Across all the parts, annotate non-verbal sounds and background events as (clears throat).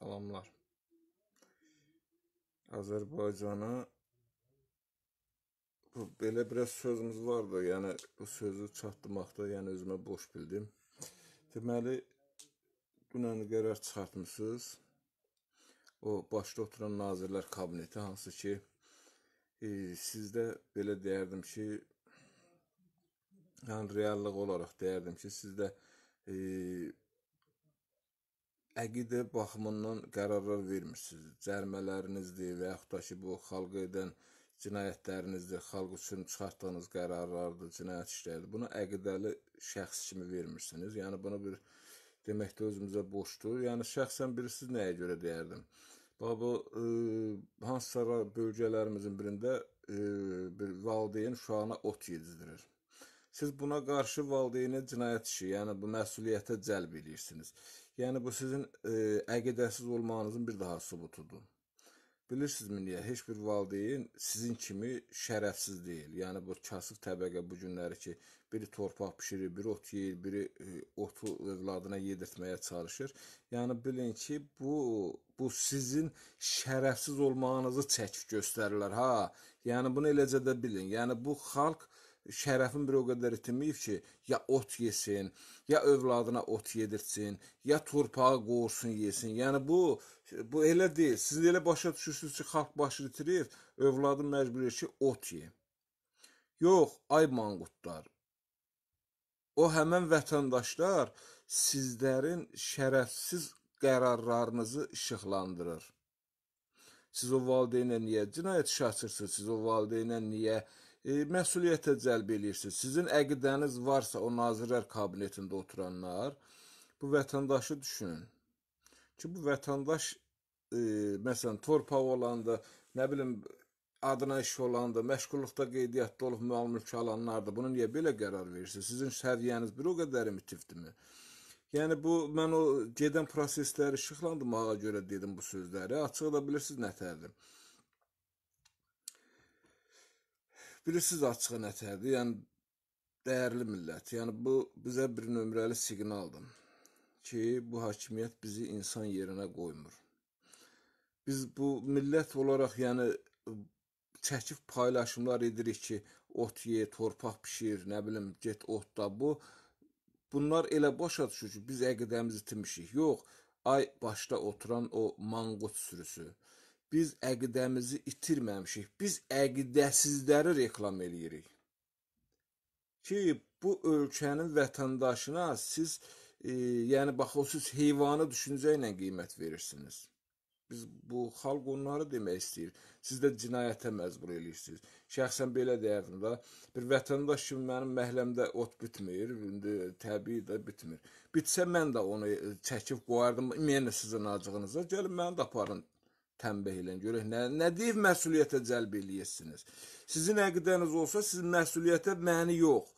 Salamlar. Azərbaycana bu belə biraz sözümüz vardı. Yəni bu sözü çatdırmaqda yəni özümə boş bildim. Deməli dünən qərar çıxartmısınız. O başda oturan Nazirlər Kabineti hansı ki e, sizdə belə deyərdim ki yəni reallıq olaraq deyərdim ki sizdə e, əqidə baxımından qərarlar vermirsiniz. Cərmələrinizdir və yaxud da ki, bu xalqa edən cinayətlərinizdir, xalq üçün çıxartdığınız qərarlardır, cinayət işləridir. Bunu əqidəli şəxs kimi vermirsiniz. Yəni bunu bir demək də özümüzə borcdur. Yəni şəxsən birisi nəyə görə deyərdim? Bax bu e, hansısa bölgələrimizin birində e, bir valideyn uşağına ot yedizdirir siz buna qarşı valideynin cinayət işi, yəni bu məsuliyyətə cəlb edirsiniz. Yəni bu sizin e, əqidəsiz olmağınızın bir daha sübutudur. Bilirsinizmi niyə? Heç bir valideyn sizin kimi şərəfsiz deyil. Yəni bu kasıb təbəqə bu günləri ki, biri torpaq bişirir, biri ot yeyir, biri otu övladına yedirtməyə çalışır. Yəni bilin ki, bu bu sizin şərəfsiz olmağınızı çək göstərirlər ha. Yəni bunu eləcə də bilin. Yəni bu xalq e, şərəfin bir o qədər itirməyib ki, ya ot yesin, ya övladına ot yedirsin, ya torpağı qoğursun yesin. Yəni bu bu elə deyil. Siz elə başa düşürsünüz ki, xalq başı itirir, övladı məcbur edir ki, ot ye. Yox, ay manqurtlar. O həmin vətəndaşlar sizlərin şərəfsiz qərarlarınızı işıqlandırır. Siz o valideynlə niyə cinayət işi açırsınız? Siz o valideynlə niyə e, məsuliyyətə cəlb eləyirsiniz. Sizin əqidəniz varsa o Nazirlər Kabinetində oturanlar bu vətəndaşı düşünün. Ki bu vətəndaş e, məsələn torpaq olanda, nə bilim adına iş olanda, məşğulluqda qeydiyyatda olub müəllif alanlardır. Bunu niyə belə qərar verirsiniz? Sizin səviyyəniz bir o qədər mitifdirmi? Yəni bu mən o gedən prosesləri işıqlandırmağa görə dedim bu sözləri. Açığı da bilirsiniz nətərdir. Bilirsiniz açıq nətərdir. Yəni dəyərli millət. Yəni bu bizə bir nömrəli siqnaldır ki, bu hakimiyyət bizi insan yerinə qoymur. Biz bu millət olaraq, yəni çəkib paylaşımlar edirik ki, ot ye, torpaq bişir, nə bilim, get otda bu. Bunlar elə başa düşür ki, biz əqidəmizi itirmişik. Yox, ay başda oturan o manqurt sürüsü Biz əqidəmizi itirməmişik. Biz əqidəsizləri reklam eləyirik. Ki, bu ölkənin vətəndaşına siz, e, yəni baxırsınız, heyvanı düşüncə ilə qiymət verirsiniz. Biz bu xalq onları demək istəyir. Siz də cinayətə məcbur eləyirsiniz. Şəxsən belə deyərdim də, bir vətəndaş kimi mənim məhəlləmdə ot bitmir, indi təbii də bitmir. Bitsə mən də onu çəkib qoyardım, yenə yəni sizin acığınıza. Gəlin məni də aparın tənbeh eləyin, görək nə, nə deyib məsuliyyətə cəlb eləyəsiniz. Sizin əqdəniz olsa, siz məsuliyyətə məni yox,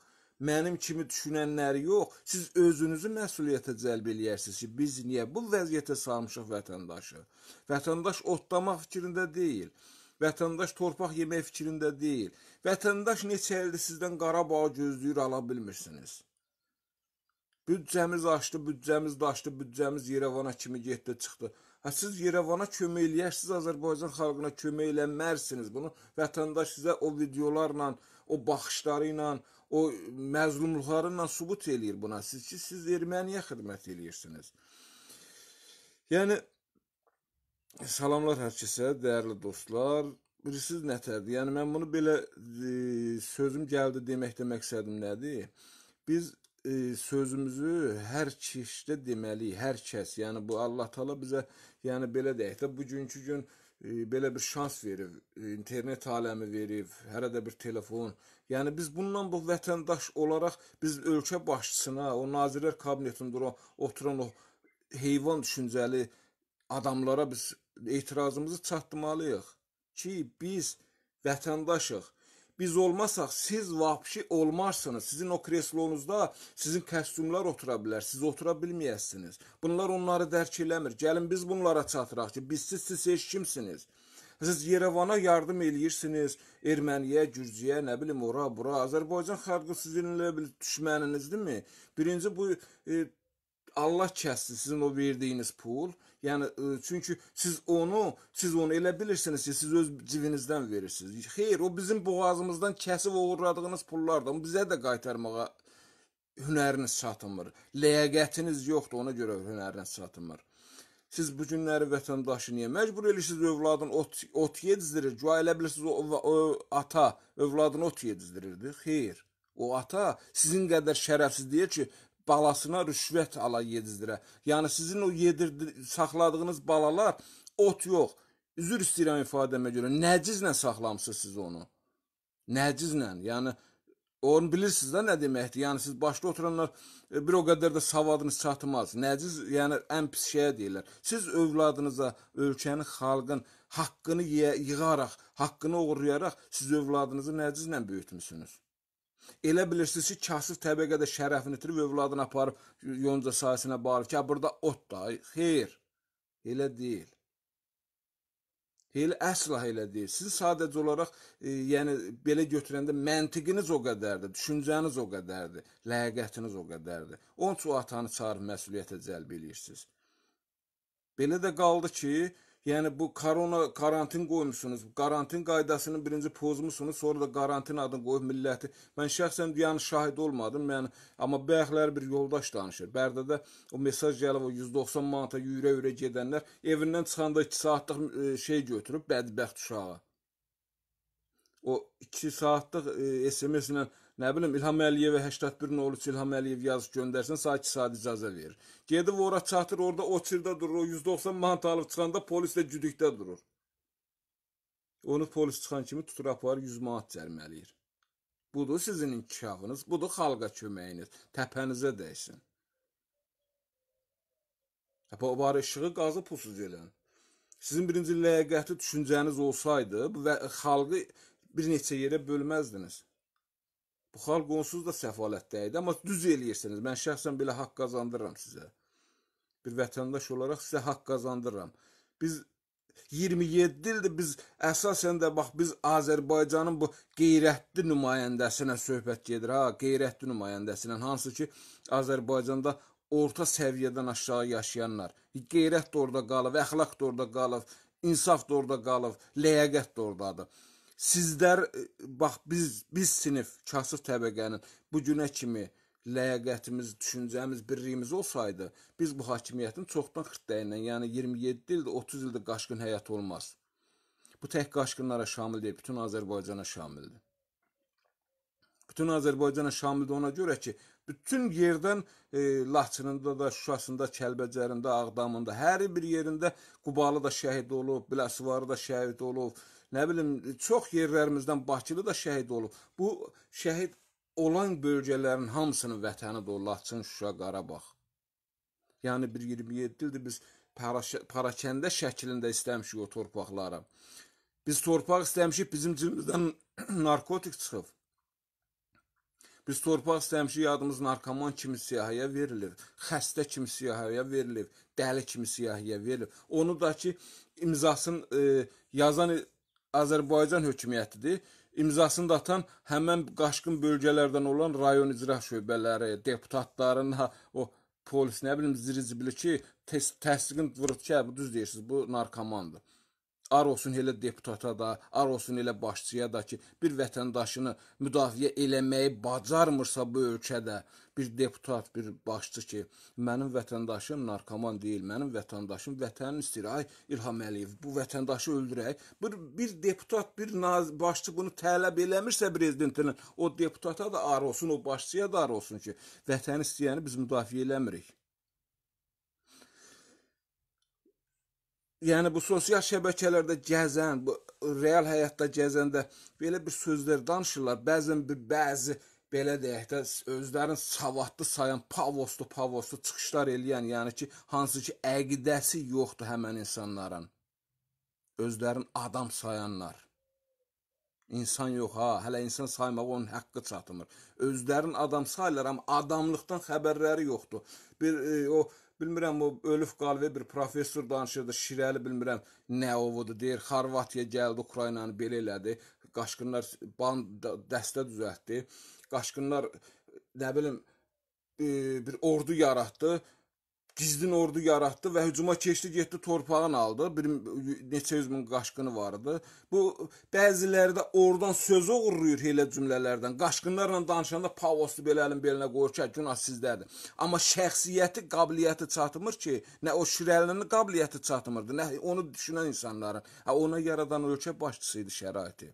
mənim kimi düşünənləri yox, siz özünüzü məsuliyyətə cəlb eləyərsiniz ki, biz niyə bu vəziyyətə salmışıq vətəndaşı? Vətəndaş otlamaq fikrində deyil. Vətəndaş torpaq yemək fikrində deyil. Vətəndaş neçə ildir sizdən Qarabağ gözləyir, ala bilmirsiniz. Büdcəmiz açdı, büdcəmiz daşdı, büdcəmiz Yerevana kimi getdi, çıxdı. Ha, siz Yerevana kömək eləyərsiniz, Azərbaycan xalqına kömək eləmərsiniz. Bunu vətəndaş sizə o videolarla, o baxışları ilə, o məzlumluqları ilə sübut eləyir buna. Siz ki, siz erməniyə xidmət eləyirsiniz. Yəni, salamlar hər kəsə, dəyərli dostlar. Bilirsiniz nətərdir? Yəni, mən bunu belə e, sözüm gəldi deməkdə məqsədim nədir? Biz e, sözümüzü hər kişdə deməliyik, hər kəs. Yəni bu Allah Taala bizə, yəni belə deyək də, bugünkü gün e, belə bir şans verib, e, internet aləmi verib, hər də bir telefon. Yəni biz bununla bu vətəndaş olaraq biz ölkə başçısına, o Nazirlər Kabinetində duran, oturan o heyvan düşüncəli adamlara biz etirazımızı çatdırmalıyıq ki, biz vətəndaşıq biz olmasaq siz vapşi olmazsınız. Sizin o kreslonuzda sizin kostyumlar otura bilər, siz otura bilməyəsiniz. Bunlar onları dərk eləmir. Gəlin biz bunlara çatıraq ki, bizsiz siz heç kimsiniz. Siz Yerevana yardım eləyirsiniz, Erməniyə, Gürcüyə, nə bilim ora, bura. Azərbaycan xalqı sizinlə bir düşməninizdirmi? Birinci bu e, Allah kəssin sizin o verdiyiniz pul. Yəni çünki siz onu, siz onu elə bilirsiniz ki, siz öz civinizdən verirsiniz. Xeyr, o bizim boğazımızdan kəsib oğurladığınız pullardır. Bizə də qaytarmağa hünəriniz çatmır. Ləyaqətiniz yoxdur, ona görə hünəriniz çatmır. Siz bu günləri vətəndaşı niyə məcbur eləyirsiniz övladın ot, ot yedizdirir? Güya elə bilirsiniz o, o ata övladını ot yedizdirirdi. Xeyr. O ata sizin qədər şərəfsiz deyir ki, balasına rüşvət ala yedizdirə. Yəni sizin o yedir saxladığınız balalar ot yox. Üzr istəyirəm ifadəmə görə. Nəcizlə saxlamısınız siz onu. Nəcizlə. Yəni onu bilirsiniz də nə deməkdir. Yəni siz başda oturanlar e, bir o qədər də savadınız çatmaz. Nəciz, yəni ən pis şeyə deyirlər. Siz övladınıza, ölkənin, xalqın haqqını yığaraq, haqqını oğurlayaraq siz övladınızı nəcizlə böyütmüsünüz. Elə bilirsiniz ki, kasıb təbəqədə şərəfini itirib övladını aparıb yonca sahəsinə bağlı ki, burada ot da. Xeyr. Elə deyil. Elə əsla elə deyil. Siz sadəcə olaraq, e, yəni belə götürəndə məntiqiniz o qədərdir, düşüncəniz o qədərdir, ləyaqətiniz o qədərdir. Onun üçün o atanı çağırıb məsuliyyətə cəlb eləyirsiniz. Belə də qaldı ki, Yəni bu korona karantin qoymusunuz. Karantin qaydasını birinci pozmusunuz, sonra da karantin adını qoyub milləti. Mən şəxsən yəni şahid olmadım. Mən yəni, amma bayaqlar bir yoldaş danışır. Bərdədə o mesaj gəlib o 190 manata yürə-yürə gedənlər evindən çıxanda 2 saatlıq e, şey götürüb bədbəxt uşağa o 2 saatlıq e, SMS ilə nə bilim İlham Əliyevə 8103 İlham Əliyev yazıb göndərsən, sağ 2 saat icazə verir. Gedib ora çatır, orada o çirdə durur, o 190 manat alıb çıxanda polis də güdükdə durur. Onu polis çıxan kimi tutur aparır 100 manat cərimələyir. Budur sizin inkişafınız, budur xalqa köməyiniz, təpənizə dəysin. Həpə o barə işığı qazı pusuz elən. Sizin birinci ləyəqətli düşüncəniz olsaydı və xalqı bir neçə yerə bölməzdiniz. Bu xalq onsuz da səfalətdə idi, amma düz eləyirsiniz. Mən şəxsən belə haqq qazandırıram sizə. Bir vətəndaş olaraq sizə haqq qazandırıram. Biz 27 ildir biz əsasən də bax biz Azərbaycanın bu qeyrətli nümayəndəsinə söhbət gedir ha, qeyrətli nümayəndəsinə hansı ki Azərbaycanda orta səviyyədən aşağı yaşayanlar, qeyrət də orada qalıb, əxlaq da orada qalıb, insaf da orada qalıb, ləyaqət də ordadır. Sizlər e, bax biz biz sinif kasıb təbəqənin bu günə kimi ləyaqətimiz, düşüncəmiz, birliyimiz olsaydı, biz bu hakimiyyətin çoxdan xırtdəyinlə, yəni 27 ildə, 30 ildə qaşqın həyat olmaz. Bu tək qaşqınlara şamil deyil, bütün Azərbaycana şamildir. Bütün Azərbaycana şamildir ona görə ki, bütün yerdən e, Laçınında da, Şuşasında, Kəlbəcərində, Ağdamında, hər bir yerində Qubalı da şəhid olub, Biləsuvarı da şəhid olub, nə bilim, çox yerlərimizdən Bakılı da şəhid olub. Bu şəhid olan bölgələrin hamısının vətənidir o Laçın, Şuşa, Qarabağ. Yəni 127 ildir biz parakəndə şəklində istəmişik o torpaqları. Biz torpaq istəmişik, bizim cibimizdən (clears throat) narkotik çıxıb. Biz torpaq istəmişik, yadımız narkoman kimi siyahıya verilir, xəstə kimi siyahıya verilir, dəli kimi siyahıya verilir. Onu da ki, imzasını e, yazan Azərbaycan hökumətidir. İmzasını da atan həmin qaşqın bölgələrdən olan rayon icra şöbələri, deputatların ha, o polis nə bilim ziricibili ki, təsdiqin vurub ki, hə, bu düz deyirsiniz, bu narkomandır. Ar olsun elə deputata da, ar olsun elə başçıya da ki, bir vətəndaşını müdafiə eləməyi bacarmırsa bu ölkədə, bir deputat, bir başçı ki, mənim vətəndaşım narkoman deyil, mənim vətəndaşım vətənin istəyir. Ay İlham Əliyev, bu vətəndaşı öldürək. Bir bir deputat, bir naz, başçı bunu tələb eləmirsə prezidentinin, o deputata da ar olsun, o başçıya da ar olsun ki, vətəni istəyəni biz müdafiə eləmirik. Yəni bu sosial şəbəkələrdə gəzən, bu real həyatda gəzəndə belə bir sözlər danışırlar. Bəzən bir bəzi, bəzi belə deyək də özlərini savadlı sayan pavoslu pavoslu çıxışlar eləyən, yəni ki, hansı ki əqidəsi yoxdur həmin insanların. Özlərini adam sayanlar. İnsan yox ha, hələ insan saymaq onun haqqı çatmır. Özlərini adam sayırlar, amma adamlıqdan xəbərləri yoxdur. Bir e, o bilmirəm o ölüb qalıb bir professor danışırdı, Şirəli bilmirəm nə ovudu deyir, Xorvatiya gəldi, Ukraynanı belə elədi, qaşqınlar band dəstə düzəltdi qaşqınlar nə bilim e, bir ordu yaratdı. Gizlin ordu yaratdı və hücuma keçdi, getdi torpağını aldı. Bir neçə yüz min qaşqını var idi. Bu bəziləri də oradan sözü uğurluyur elə cümlələrdən. Qaşqınlarla danışanda pavosu belə əlin belinə qoyur ki, günah sizdədir. Amma şəxsiyyəti, qabiliyyəti çatmır ki, nə o Şirəlinin qabiliyyəti çatmırdı, nə onu düşünən insanların. Hə ona yaradan ölkə başçısı idi şəraiti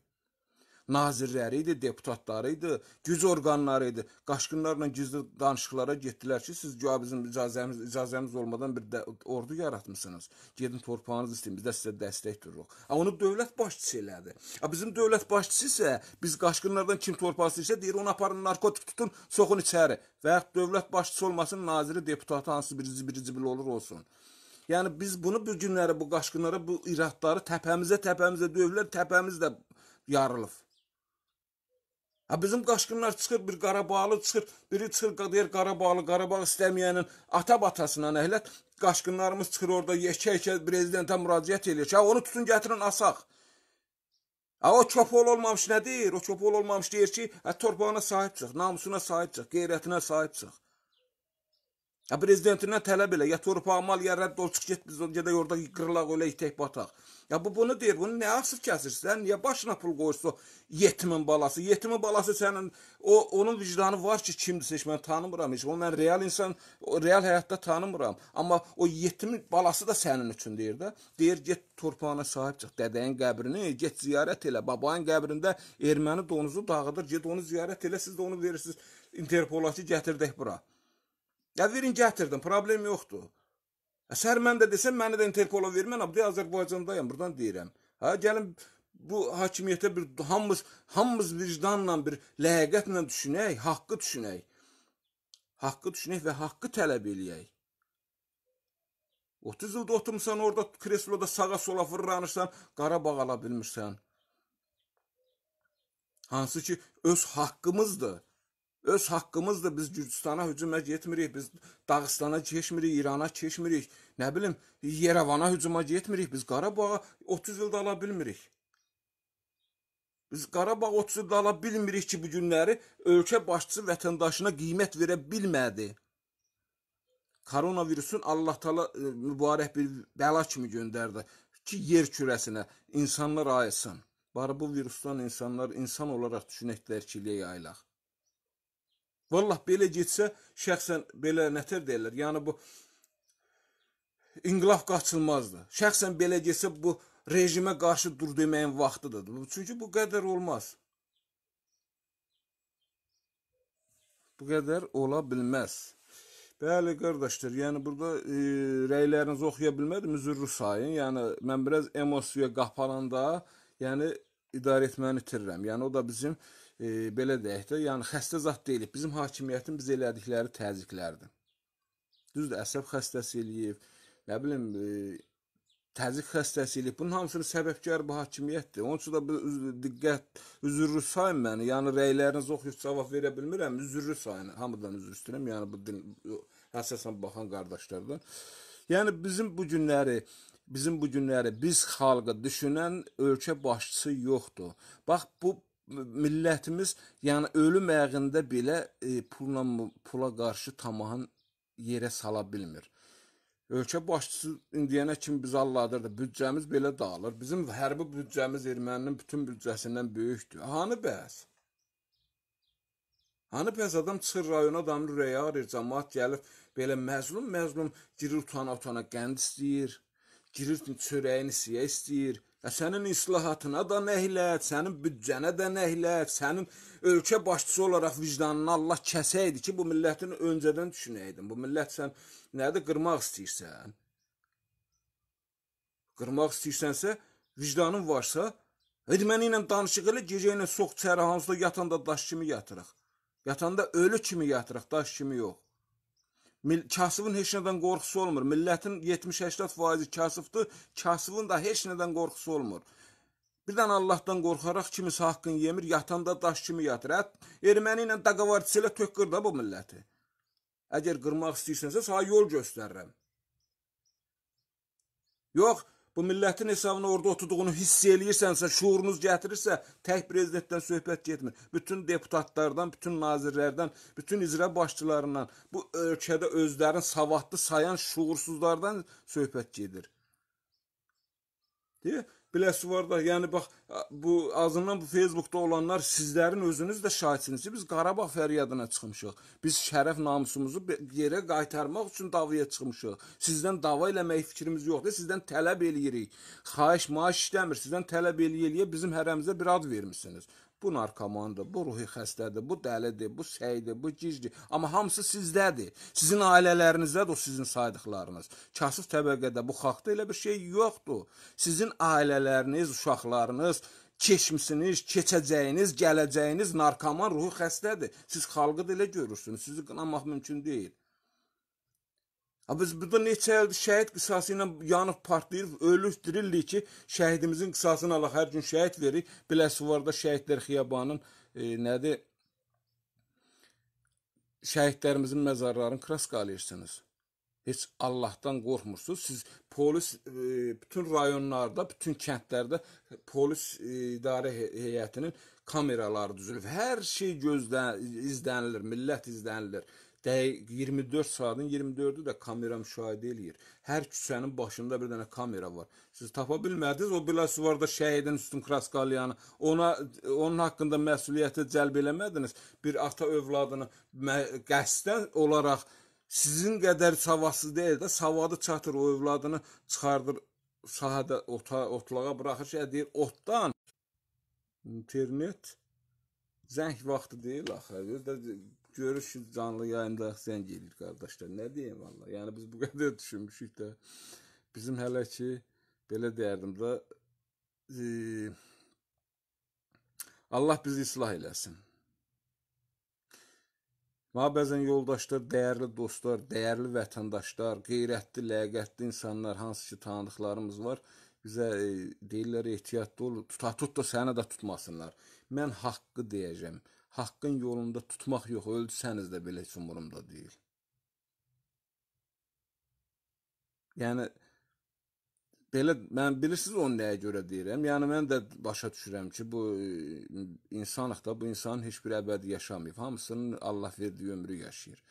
nazirləri idi, deputatları idi, güc orqanları idi. Qaşqınlarla gizli danışıqlara getdilər ki, siz guya bizim icazəmiz, icazəmiz olmadan bir də ordu yaratmısınız. Gedin torpağınızı istəyin, biz də sizə dəstək dururuq. A onu dövlət başçısı elədi. A bizim dövlət başçısı isə biz qaşqınlardan kim torpağı istəyirsə deyir, onu aparın narkotik tutun, soxun içəri. Və ya dövlət başçısı olmasın, naziri, deputatı hansı birici birici bil olur olsun. Yəni biz bunu bu günləri bu qaşqınlara, bu iradları təpəmizə, təpəmizə döyürlər, təpəmiz də yarılıb. Ha bizim qaşqınlar çıxır, bir Qarabağlı çıxır, biri çıxır deyir Qarabağlı, Qarabağ istəməyənin ata-batasına nəhlət. Qaşqınlarımız çıxır orada yeşə-yeşə prezidentə müraciət eləyir. Ha onu tutun gətirin asaq. Ha o köpol olmamış nə deyir? O köpol olmamış deyir ki, hə torpağına sahib çıx, namusuna sahib çıx, qeyrətinə sahib çıx. Ha prezidentindən tələb elə, ya torpağımı al, ya rədd ol, çıx get biz gedək orada qırılaq, elə itək bataq. Ya bu bunu deyir, bunu nə asıb kəsirsən? Niyə başına pul qoyursun yetimin balası? Yetimin balası sənin o onun vicdanı var ki, kimdirsə heç mən tanımıram heç. Onu mən real insan, real həyatda tanımıram. Amma o yetimin balası da sənin üçün deyir də. Deyir get torpağına sahib çıx, dədəyin qəbrini get ziyarət elə. Babanın qəbrində erməni donuzu dağıdır. Get onu ziyarət elə, siz də onu verirsiniz Interpola ki, gətirdik bura. Ya verin gətirdim, problem yoxdur. Səhər mən də desəm, məni də interpola vermən, abdi Azərbaycandayam, buradan deyirəm. Hə, gəlin bu hakimiyyətə bir hamımız hamımız vicdanla, bir ləyaqətlə düşünək, haqqı düşünək. Haqqı düşünək və haqqı tələb eləyək. 30 ildə oturmusan orada kresloda sağa sola fırlanırsan, Qarabağ ala bilmirsən. Hansı ki öz haqqımızdır. Öz haqqımızdır. Biz Gürcüstana hücuma getmirik, biz Dağıstana keçmirik, İrana keçmirik. Nə bilim, Yerevana hücuma getmirik. Biz Qarabağa 30 ildə ala bilmirik. Biz Qarabağ 30 ildə ala bilmirik ki, bu günləri ölkə başçısı vətəndaşına qiymət verə bilmədi. Koronavirusun Allah Taala e, mübarək bir bəla kimi göndərdi ki, yer kürəsinə insanlar ayılsın. Barı bu virusdan insanlar insan olaraq düşünəklər ki, yayılaq. Vallah belə getsə, şəxsən belə nətər deyirlər, yəni bu inqilab qaçılmazdır. Şəxsən belə getsə, bu rejimə qarşı dur deməyin vaxtıdır. Çünki bu qədər olmaz. Bu qədər ola bilməz. Bəli, qardaşlar, yəni burada e, rəylərinizi oxuya bilmədim, üzrlü sayın. Yəni, mən biraz emosiyaya qapananda, yəni idarə etməni itirirəm. Yəni, o da bizim e, belə deyək də, yəni xəstə zat deyilik. Bizim hakimiyyətin biz elədikləri təzyiqlərdir. Düzdür, əsəb xəstəsi eləyib, nə bilim, e, təzyiq xəstəsi eləyib. Bunun hamısının səbəbkar bu hakimiyyətdir. Onun üçün də bu diqqət, üzrlü sayın məni. Yəni rəylərinizi oxuyub cavab verə bilmirəm, üzrlü sayın. Hamıdan üzr istəyirəm. Yəni bu din əsasən baxan qardaşlardan. Yəni bizim bu günləri bizim bu günləri biz xalqı düşünən ölkə başçısı yoxdur. Bax bu millətimiz yəni ölüm ayağında belə e, pulla pula qarşı tamahın yerə sala bilmir. Ölkə başçısı indiyənə kimi bizi alladırdı. Büdcəmiz belə dağılır. Bizim hərbi büdcəmiz erməninin bütün büdcəsindən böyükdür. Hanı bəs? Hanı bəs adam çıxır rayona adamı rəyar, cəmaət gəlib belə məzlum-məzlum girir utana-utana qənd istəyir. Girir çörəyini siyə istəyir. Və sənin islahatına da nəhlət, sənin büdcənə də nəhlət, sənin ölkə başçısı olaraq vicdanını Allah kəsəydi ki, bu millətin öncədən düşünəydin. Bu millət sən nədir qırmaq istəyirsən? Qırmaq istəyirsənsə, vicdanın varsa, edməni ilə danışıq elə, gecə ilə sox çərə hansıda yatanda daş kimi yatırıq. Yatanda ölü kimi yatırıq, daş kimi yox kasıbın heç nədən qorxusu olmur. Millətin 70-80% kasıbdır. Kasıbın da heç nədən qorxusu olmur. Birdən Allahdan qorxaraq kimisi haqqın yemir, yatanda daş kimi yatır. Hət erməni ilə daqavarçısı ilə tökkür də bu milləti. Əgər qırmaq istəyirsənsə, sana yol göstərirəm. Yox, bu millətin hesabını orada oturduğunu hiss eləyirsənsə, şuurunuz gətirirsə, tək prezidentdən söhbət getmir. Bütün deputatlardan, bütün nazirlərdən, bütün icra başçılarından, bu ölkədə özlərini savadlı sayan şuursuzlardan söhbət gedir. Deyir, biləsi var da, yəni bax bu azından bu Facebookda olanlar sizlərin özünüz də şahidsiniz ki, biz Qarabağ fəryadına çıxmışıq. Biz şərəf namusumuzu yerə qaytarmaq üçün davaya çıxmışıq. Sizdən dava eləmək fikrimiz yoxdur. Sizdən tələb eləyirik. Xahiş maaş işləmir. Sizdən tələb eləyə-eləyə bizim hərəmizə bir ad vermisiniz bu narkomandır, bu ruhi xəstədir, bu dəlidir, bu səydir, bu gizdir. Amma hamısı sizdədir. Sizin ailələrinizdə o sizin saydıqlarınız. Kasıb təbəqədə bu xalqda elə bir şey yoxdur. Sizin ailələriniz, uşaqlarınız, keçmişiniz, keçəcəyiniz, gələcəyiniz narkoman ruhi xəstədir. Siz xalqı da elə görürsünüz. Sizi qınamaq mümkün deyil. Ha biz burada neçə ildir şəhid qisası ilə yanıb partlayırıq, ölürük, dirillik ki, şəhidimizin qisasını alaq, hər gün şəhid veririk. Biləsuvarda şəhidlər xiyabanın e, nədir? Şəhidlərimizin məzarlarını kraskalayırsınız. Heç Allahdan qorxmursunuz. Siz polis e, bütün rayonlarda, bütün kəndlərdə polis e, idarə heyətinin kameraları düzülüb. Hər şey gözlən izlənilir, millət izlənilir. 24 saatın 24-ü də kamera müşahidə eləyir. Hər küçənin başında bir dənə kamera var. Siz tapa bilmədiniz, o biləsi var da şəhidin üstün Kraskalyanı. Ona onun haqqında məsuliyyəti cəlb eləmədiniz. Bir ata övladını qəsdən olaraq sizin qədər savadsız deyil də savadı çatır o övladını çıxardır sahədə ota, otlağa buraxır şey deyir otdan internet zəng vaxtı deyil axı. Görüşüz canlı yayında zəng eləyir qardaşlar. Nə deyim valla? Yəni biz bu qədər düşünmüşük də bizim hələ ki belə deyərdim də e, Allah bizi islah eləsin. Mənə bəzən yoldaşlar, dəyərli dostlar, dəyərli vətəndaşlar, qeyrətli, ləyaqətli insanlar, hansı ki tanıdıqlarımız var, bizə e, deyirlər ehtiyatlı ol, tutatut da sənə də tutmasınlar. Mən haqqı deyəcəm haqqın yolunda tutmaq yox, ölsəniz də belə heç umurumda deyil. Yəni belə mən bilirsiniz onu nəyə görə deyirəm? Yəni mən də başa düşürəm ki, bu insanıq da, bu insan heç bir əbədi yaşamayıb. Hamısının Allah verdiyi ömrü yaşayır.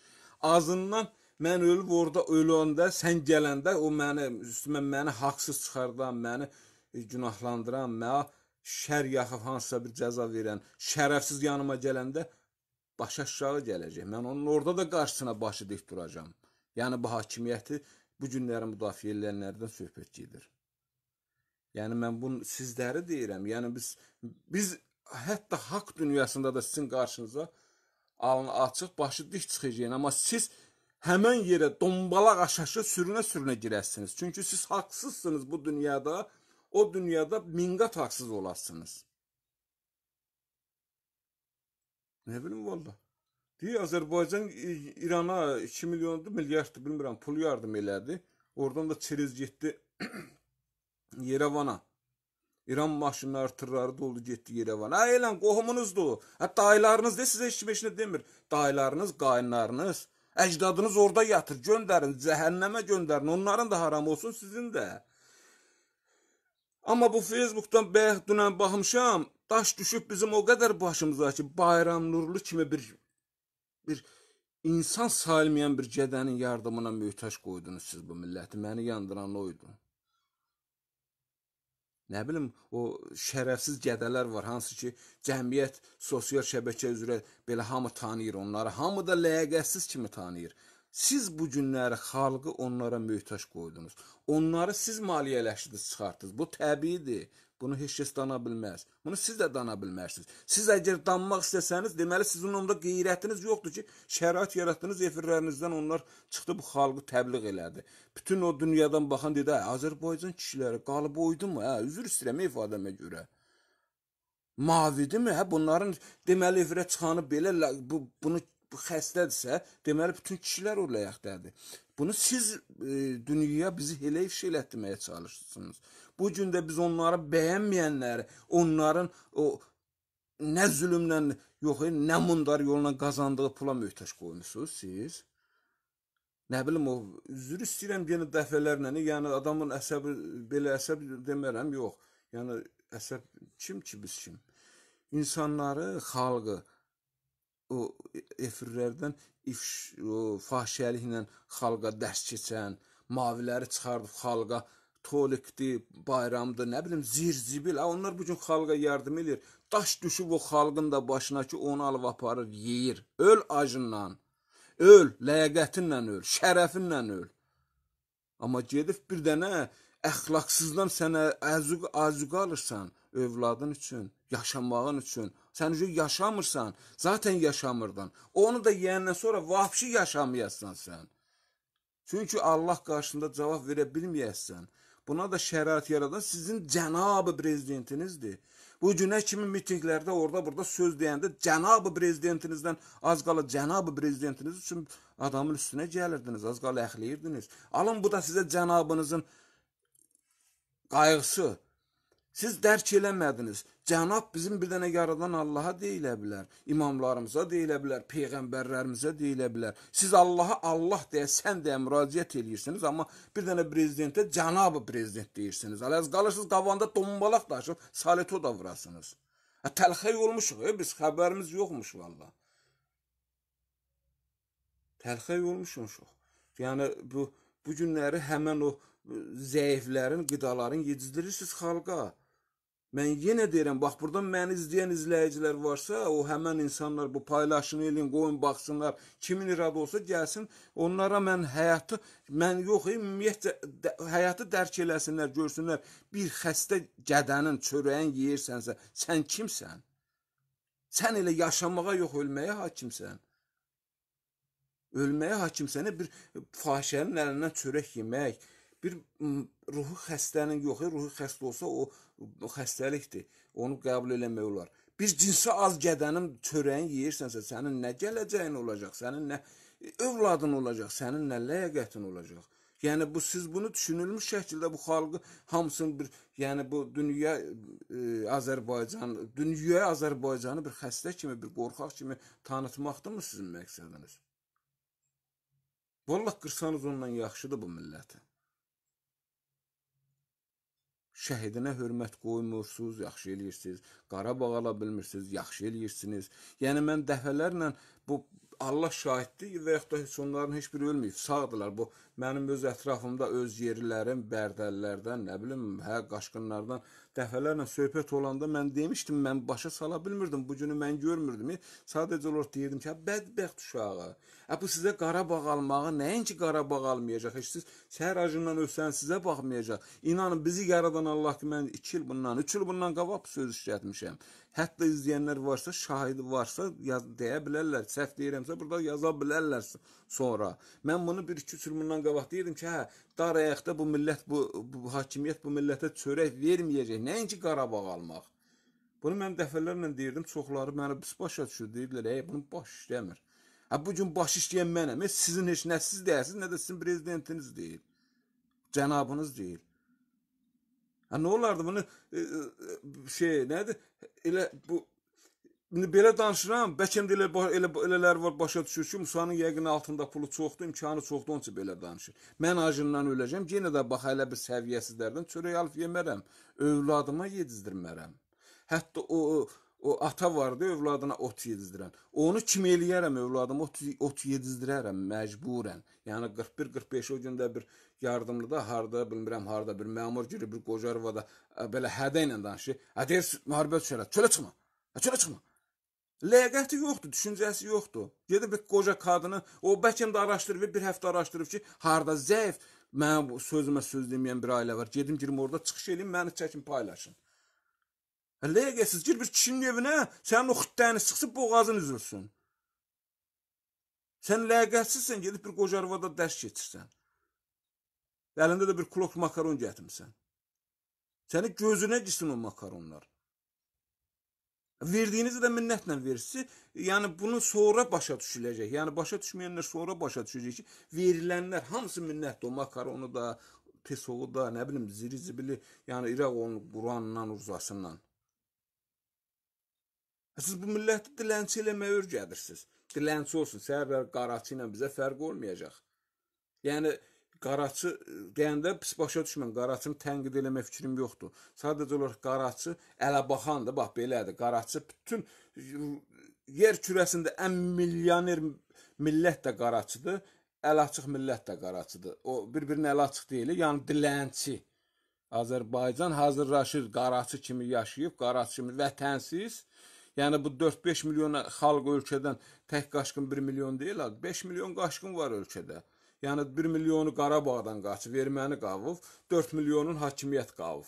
Azından mən ölüb orada öləndə, sən gələndə o məni üstümə məni haqsız çıxardan, məni günahlandıran, məni şər yaxıb hansısa bir cəza verən şərəfsiz yanıma gələndə baş aşağı gələcək. Mən onun orada da qarşısına başı dik duracağam. Yəni bu hakimiyyəti bu günləri müdafiə edənlərdən söhbət gedir. Yəni mən bunu sizləri deyirəm. Yəni biz biz hətta haqq dünyasında da sizin qarşınıza alın açıq, başı dik çıxacağıq. Amma siz həmin yerə dombalaq aşağı sürünə-sürünə girəsiniz. Çünki siz haqsızsınız bu dünyada o dünyada bin qat haqsız olasınız. Nə bilim valla. Deyir Azərbaycan İrana 2 milyondu, milyarddı, bilmirəm, pul yardım elədi. Oradan da çiriz (clears throat) getdi Yerevana. İran maşınları, tırları doldu getdi Yerevana. Ha, elən qohumunuzdur. Hətta aylarınız de sizə heç kim eşinə demir. Dayılarınız, qayınlarınız, əcdadınız orada yatır. Göndərin, cəhənnəmə göndərin. Onların da haram olsun, sizin də. Amma bu Facebookdan bayaq dünən baxmışam, daş düşüb bizim o qədər başımıza ki, Bayram Nurlu kimi bir bir insan sayılmayan bir gədənin yardımına möhtac qoydunuz siz bu milləti. Məni yandıran oydu. Nə bilim, o şərəfsiz gədələr var, hansı ki, cəmiyyət sosial şəbəkə üzrə belə hamı tanıyır onları. Hamı da ləyaqətsiz kimi tanıyır. Siz bu günləri xalqı onlara möhtac qoydunuz. Onları siz maliyyələşdiniz, çıxartdınız. Bu təbiidir. Bunu heç kəs dana bilməz. Bunu siz də dana bilmərsiniz. Siz əgər danmaq istəsəniz, deməli sizin onda qeyrətiniz yoxdur ki, şərait yaratdınız, efirlərinizdən onlar çıxdı bu xalqı təbliğ elədi. Bütün o dünyadan baxan dedi, hə, Azərbaycan kişiləri qalıbı oydumu? Hə, üzr istəyirəm ifadəmə görə. Mavidirmi? Hə, bunların deməli efirə çıxanı belə bu bunu bu xəstədirsə, deməli bütün kişilər o ləyaqdədir. Bunu siz e, dünyaya bizi elə ifşa elətdirməyə çalışırsınız. Bu gün də biz onları bəyənməyənləri, onların o nə zülmlə, yox, e, nə mundar yolla qazandığı pula möhtac qoymusunuz siz. Nə bilim o üzr istəyirəm yenə dəfələrlə, yəni adamın əsəbi belə əsəb demərəm, yox. Yəni əsəb kim ki biz kim? İnsanları, xalqı o efirlərdən ifş, o fahişəliklə xalqa dərs keçən, maviləri çıxardıb xalqa tolikdir, bayramdır, nə bilim zirzibil. Ha, onlar bu gün xalqa yardım eləyir. Daş düşüb o xalqın da başına ki, onu alıb aparır, yeyir. Öl acınla. Öl, ləyaqətinlə öl, şərəfinlə öl. Amma gedib bir dənə əxlaqsızdan sənə əzuq azuq alırsan övladın üçün, yaşamağın üçün. Sən üçün yaşamırsan, zaten yaşamırdın. Onu da yeyəndən sonra vahşi yaşamayasan sən. Çünki Allah qarşında cavab verə bilməyəsən. Buna da şərait yaradan sizin cənabı prezidentinizdir. Bu günə kimi mitinglərdə orada burada söz deyəndə cənabı prezidentinizdən az qala cənabı prezidentiniz üçün adamın üstünə gəlirdiniz, az qala əxləyirdiniz. Alın bu da sizə cənabınızın qayğısı, Siz dərk eləmədiniz. Cənab bizim bir dənə yaradan Allaha deyilə bilər, imamlarımıza deyilə bilər, peyğəmbərlərimizə deyilə bilər. Siz Allaha Allah deyə, sən deyə müraciət eləyirsiniz, amma bir dənə prezidentə cənab prezident deyirsiniz. Ələz qalırsınız qavanda dombalaq daşıb saleto da vurasınız. Hə, təlxək olmuşuq, e, biz xəbərimiz yoxmuş valla. Təlxək olmuşmuşuq. Yəni bu bu günləri həmin o zəiflərin, qidaların yedizdirirsiniz xalqa. Mən yenə deyirəm, bax burada məni izləyən izləyicilər varsa, o həmin insanlar bu paylaşını elin, qoyun baxsınlar. Kimin iradə olsa gəlsin, onlara mən həyatı, mən yox, ümumiyyətlə həyatı dərk eləsinlər, görsünlər. Bir xəstə gədənin, çörəyin yeyirsənsə, sən kimsən? Sən elə yaşamağa yox, ölməyə hakimsən. Ölməyə hakimsənə bir fahişənin əlindən çörək yemək, bir ruhi xəstənin yox, ruhi xəstə olsa o, o xəstəlikdir. Onu qəbul eləmək olar. Bir cinsi az gədənin çörəyin yeyirsənsə, sənin nə gələcəyin olacaq, sənin nə övladın olacaq, sənin nə ləyaqətin olacaq. Yəni bu siz bunu düşünülmüş şəkildə bu xalqı hamısını bir, yəni bu dünya e, Azərbaycan, dünyaya Azərbaycanı bir xəstə kimi, bir qorxaq kimi tanıtmaqdırmı sizin məqsədiniz? Vallah qırsanız ondan yaxşıdır bu milləti şəhidinə hörmət qoymursunuz, yaxşı eləyirsiniz. Qarabağa ala bilmirsiniz, yaxşı eləyirsiniz. Yəni mən dəfələrlə bu Allah şahiddir və yaxud da heç onların heç biri ölməyib, sağdırlar. Bu mənim öz ətrafımda öz yerlilərim, bərdəllərdən, nə bilim, hə qaşqınlardan dəfələrlə söhbət olanda mən demişdim, mən başa sala bilmirdim, bu günü mən görmürdüm. E, sadəcə olaraq deyirdim ki, hə, bədbəxt uşağı. Hə bu sizə Qarabağ almağı, nəinki Qarabağ almayacaq, heç siz şəhər acından ölsən sizə baxmayacaq. İnanın bizi yaradan Allah ki, mən 2 il bundan, 3 il bundan qabaq bu sözü işlətmişəm. Hətta izləyənlər varsa, şahidi varsa, yaz, deyə bilərlər. Səhv deyirəmsə, burada yaza bilərlər sonra. Mən bunu bir iki sürmündən qabaq deyirdim ki, hə, dar ayaqda bu millət, bu, bu hakimiyyət bu millətə çörək verməyəcək. Nəinki Qarabağ almaq. Bunu mən dəfələrlə deyirdim, çoxları mənə biz başa düşür, deyirlər, ey, bunun baş işləmir. Hə, bugün baş işləyən mənəm, sizin heç nə siz deyəsiniz, nə də sizin prezidentiniz deyil, cənabınız deyil. Hə nə olardı bunu e, şey nədir? Elə bu İndi belə danışıram, bəlkə indi elə elə elələr var başa düşür ki, Musanın yəqin altında pulu çoxdur, imkanı çoxdur, onun üçün belə danışır. Mən acından öləcəm, yenə də bax hələ bir səviyyəsizlərdən çörək alıb yemərəm, övladıma yedizdirmərəm. Hətta o o ata vardı övladına ot yedizdirən. Onu kim eləyərəm övladım ot, ot yedizdirərəm məcburən. Yəni 41 45 o gündə bir yardımlıda harda, bilmirəm harda, bir məmur girib bir qoca arvada e, belə hədə ilə danışır. Hə deyir, müharibə düşərə, çölə çıxma. Hə çölə çıxma. Ləyaqəti yoxdur, düşüncəsi yoxdur. Gedib bir qoca qadını, o bəlkə də araşdırıb, bir həftə araşdırıb ki, harda zəif, mən sözümə söz deməyən bir ailə var. Gedim girim orada çıxış eləyim, məni çəkin paylaşın. Ləyaqətsiz gir bir kişinin evinə, sənin o xüttəni çıxsın, boğazın üzülsün. Sən ləyaqətsizsən, gedib bir qoca arvada dərs keçirsən. Və əlində də bir klok makaron gətirmisən. Səni gözünə gitsin o makaronlar. Verdiyinizi də minnətlə verirsiniz. Yəni bunu sonra başa düşüləcək. Yəni başa düşməyənlər sonra başa düşəcək ki, verilənlər hamısı minnətdir. O makaronu da, pisovu da, nə bilim, ziri-zibili, yəni İraq onu Quranla, uzasından. E, siz bu milləti dilənçi eləməyə öyrədirsiniz. Dilənçi olsun, səhər qaraçı ilə bizə fərq olmayacaq. Yəni Qaraçı deyəndə pis başa düşmən, Qaraçını tənqid eləmək fikrim yoxdur. Sadəcə olaraq Qaraçı ələbaxandır, bax belədir. Qaraçı bütün yer kürəsində ən milyoner millət də Qaraçıdır, əl açıq millət də Qaraçıdır. O bir-birinə əl açıq deyil, yəni dilənçi. Azərbaycan hazırlaşır Qaraçı kimi yaşayıb, Qaraçı kimi vətənsiz. Yəni bu 4-5 milyon xalq ölkədən tək qaçqın 1 milyon deyil, 5 milyon qaçqın var ölkədə. Yəni 1 milyonu Qarabağdan qaçıb erməni qavub, 4 milyonun hakimiyyət qavub.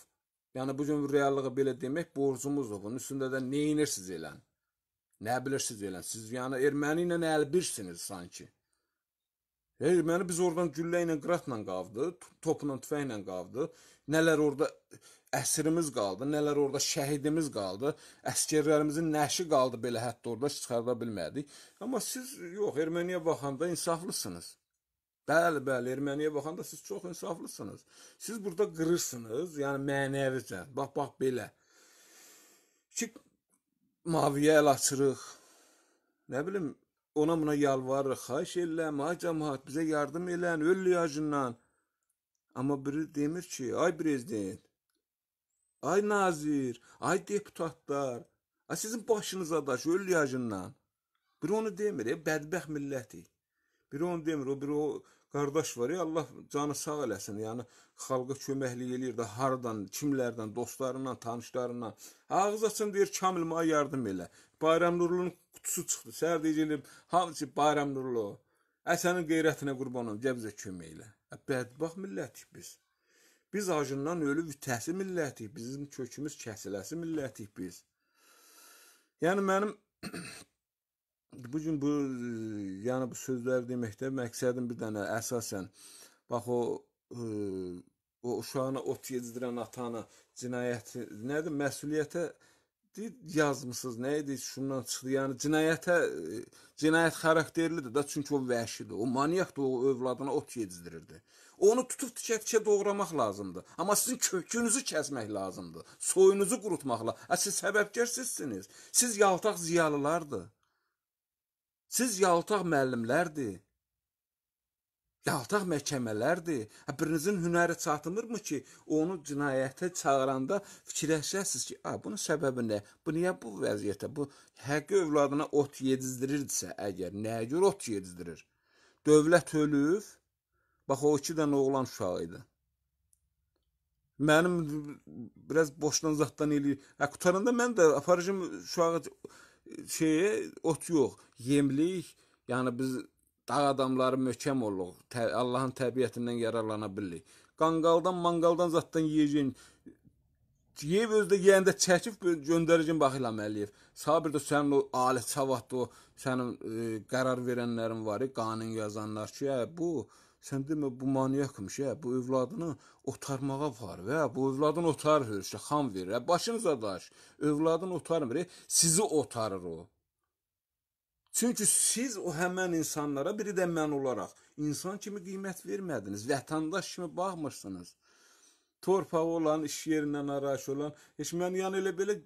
Yəni bu gün reallığı belə demək borcumuzdur. Bunun üstündə də nə edirsiniz elən? Nə bilirsiniz elən? Siz yəni erməni ilə əlbirsiniz sanki. Erməni biz oradan güllə ilə, qıratla qavdı, topla, tüfəklə qavdı. Nələr orada əsrimiz qaldı, nələr orada şəhidimiz qaldı, əskərlərimizin nəşi qaldı belə hətta orada çıxarda bilmədik. Amma siz yox, Erməniyə baxanda insaflısınız. Bəli, bəli, erməniyə baxanda siz çox insaflısınız. Siz burada qırırsınız, yəni mənəvicən. Bax, bax belə. Ki maviyə əl açırıq. Nə bilim, ona buna yalvarırıq, xahiş eləm, ay cəmaət bizə yardım elən, öllüyacından. Amma biri demir ki, ay prezident, ay nazir, ay deputatlar, ay sizin başınıza daş öllüyacından. Biri onu demir, e, bədbəxt millətik. Biri onu demir, o biri o qardaş var ya, Allah canı sağ eləsin. Yəni xalqa köməklik eləyir də hardan, kimlərdən, dostlarından, tanışlarından. Ağız açın deyir Kamil mənə yardım elə. Bayram Nurlunun qutusu çıxdı. Səhər deyilib, hamısı Bayram Nurlu. Əsənin qeyrətinə qurban olum, gəl bizə kömək elə. Bədbaxt millətik biz. Biz acından ölüb vitəsi millətik. Bizim kökümüz kəsiləsi millətik biz. Yəni mənim bu gün bu yəni bu sözləri deməkdə məqsədim bir dənə əsasən bax o ə, e, o uşağına ot yedizdirən atanı cinayəti nədir məsuliyyətə yazmısınız nə idi şundan çıxdı yəni cinayətə e, cinayət xarakterlidir də çünki o vəhşidir o manyakdır o övladına ot yedizdirirdi onu tutub tikə-tikə doğramaq lazımdır amma sizin kökünüzü kəsmək lazımdır soyunuzu qurutmaq lazımdır siz səbəbkarsınızsınız siz yaltaq ziyalılardır Siz yaltaq müəllimlərdir. Yaltaq məhkəmələrdir. Hə birinizin hünəri çatmırmı ki, onu cinayətə çağıranda fikirləşəsiz ki, a bunun səbəbi nə? Bu niyə bu vəziyyətə? Bu həqiqi övladına ot yedizdirirdisə, əgər nəyə görə ot yedizdirir? Dövlət ölüb. Bax o iki dənə oğlan uşağı idi. Mənim biraz boşdan zaddan eləyir. Hə qutaranda mən də aparıcım uşağı şeyə ot yox, yemlik, yəni biz dağ adamları möhkəm oluq. Tə, Allahın təbiətindən yararlana bilirik. Qanqaldan, manqaldan zətdən yeyəcəyin Kiyev özdə yeyəndə çəkib göndərəcəm bax İlham Əliyev. Sabir də sənin o alət savadlı o sənin ə, e, qərar verənlərin var, qanun yazanlar ki, ə, hə, bu sən demə bu maniakmış ya, bu övladını otarmağa aparır ya, bu övladın otarır işte xan verir. Ya, hə, başınıza daş. Övladın otarmır, ya, e, sizi otarır o. Çünki siz o həmən insanlara biri də mən olaraq insan kimi qiymət vermədiniz, vətəndaş kimi baxmırsınız. Torpağı olan, iş yerindən araşı olan, heç mən yəni elə belə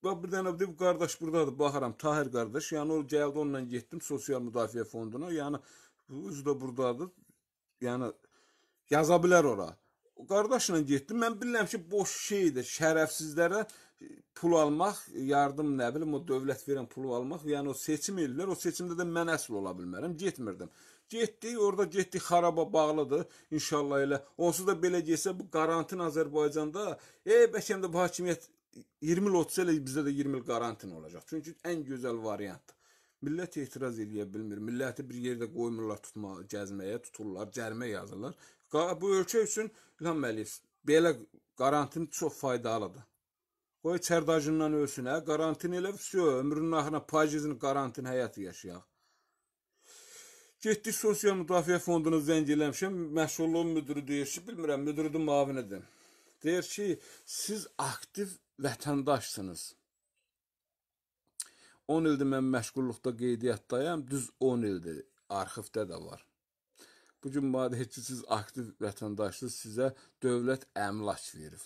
Bax bir dənə deyib qardaş burdadır, baxıram Tahir qardaş. Yəni o gəldi onunla getdim sosial müdafiə fonduna. Yəni özü də burdadır yəni yaza bilər ora. O qardaşla getdim. Mən bilirəm ki, boş şeydir. Şərəfsizlərə pul almaq, yardım nə bilim, o dövlət verən pulu almaq, yəni o seçim ellər, o seçimdə də mən əsl ola bilmərəm, getmirdim. Getdik, orada getdik xaraba bağlıdır inşallah elə. Onsuz da belə getsə bu karantin Azərbaycanda, ey bəlkə də bu hakimiyyət 20 il 30 elə bizdə də 20 il karantin olacaq. Çünki ən gözəl variantdır. Millət etiraz eləyə bilmir. Milləti bir yerdə qoymurlar tutmağa, gəzməyə, tuturlar, cərimə yazırlar. Bu ölkə üçün İlham Əliyev belə qarantin çox faydalıdır. Qoy çərdajından ölsün, hə? Qarantin elə vəsiyo, ömrünün axırına payızını qarantin həyatı yaşayaq. Getdik Sosial Müdafiə Fonduna zəng eləmişəm. Məşğulluğun müdürü deyir ki, bilmirəm, müdürüdür, mavinidir. Deyir ki, siz aktiv vətəndaşsınız. 10 ildir mən məşğulluqda qeydiyyatdayam, düz 10 ildir arxivdə də var. Bu gün maddə ki, siz aktiv vətəndaşsınız, sizə dövlət əmlak verir.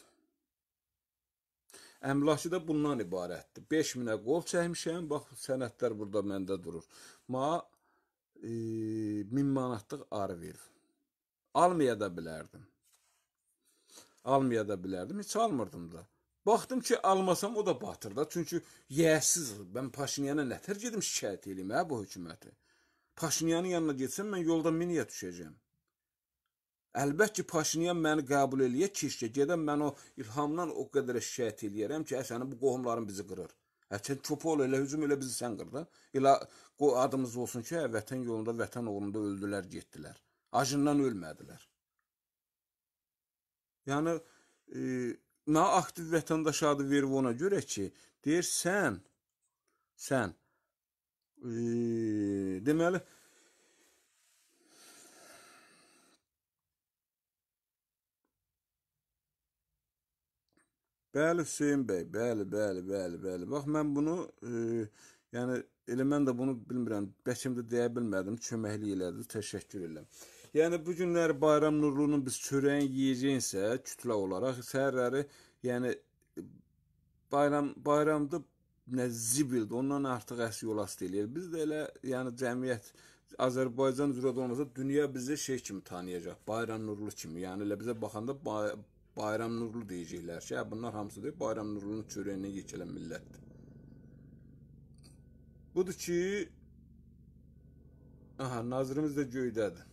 Əmlakı da bundan ibarətdir. 5000-ə qol çəkmişəm, bax sənədlər burada məndə durur. Ma e, 1000 manatlıq arı verir. Almaya da bilərdim. Almaya da bilərdim, heç almırdım da. Baxdım ki, almasam o da batır da. Çünki yəhsiz, mən Paşinyana nətər gedim şikayət eləyim hə bu hökuməti. Paşinyanın yanına getsəm mən yolda miniyə düşəcəm. Əlbəttə ki, Paşinyan məni qəbul eləyə keşkə gedəm mən o ilhamdan o qədər şikayət eləyərəm ki, əsəni bu qohumların bizi qırır. Həçən çopol elə hücum elə bizi sən qır da. Elə o adımız olsun ki, hə, vətən yolunda, vətən uğrunda öldülər, getdilər. Acından ölmədilər. Yəni e, Nə aktiv vətəndaş adı verib ona görə ki, deyir sən sən e, deməli Bəli Hüseyn bəy, bəli, bəli, bəli, bəli. Bax mən bunu e, yəni elə mən də bunu bilmirəm, bəlkə də deyə bilmədim, köməklik elədi, təşəkkür edirəm. Yəni bu günlər Bayram Nurlunun biz çörəyin yeyəcəyinsə, kütlə olaraq səhərləri, yəni bayram bayramda nə zibildir, ondan artıq əs yolas deyir. Biz də elə yəni cəmiyyət Azərbaycan üzrə də olmasa dünya bizi şey kimi tanıyacaq. Bayram Nurlu kimi. Yəni elə bizə baxanda bay Bayram Nurlu deyəcəklər ki, hə bunlar hamısı deyil, Bayram Nurlunun çörəyinə yekələn millətdir. Budur ki, aha, nazirimiz də göydədir.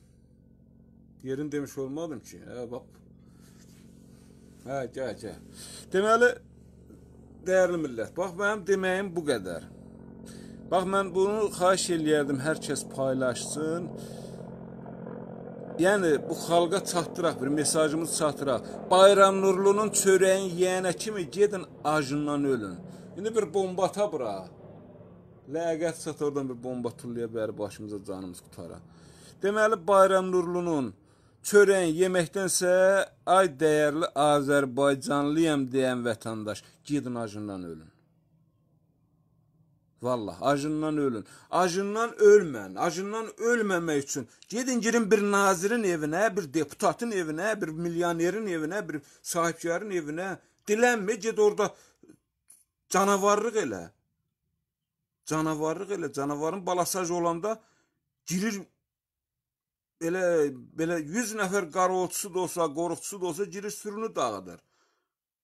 Yerini demiş olmadım ki. Hə, bax. Hə, gəl, gəl. Deməli, dəyərli millət, bax, mənim deməyim bu qədər. Bax, mən bunu xahiş eləyərdim, hər kəs paylaşsın. Yəni, bu xalqa çatdıraq, bir mesajımızı çatdıraq. Bayram Nurlunun çörəyin yeyənə kimi gedin, acından ölün. İndi bir bomba ata bura. Ləyəqət sat oradan bir bomba tullaya bər başımıza canımız qutara. Deməli Bayram Nurlunun çörəyin yeməkdənsə ay dəyərli Azərbaycanlıyam deyən vətəndaş gedin acından ölün. Vallah acından ölün. Acından ölmən, acından ölməmək üçün gedin girin bir nazirin evinə, bir deputatın evinə, bir milyonerin evinə, bir sahibkarın evinə. Dilənmə, ged orada canavarlıq elə. Canavarlıq elə, canavarın balasaj olanda girir belə belə 100 nəfər qarovçusu da olsa, qoruqçusu da olsa girir sürünü dağıdır.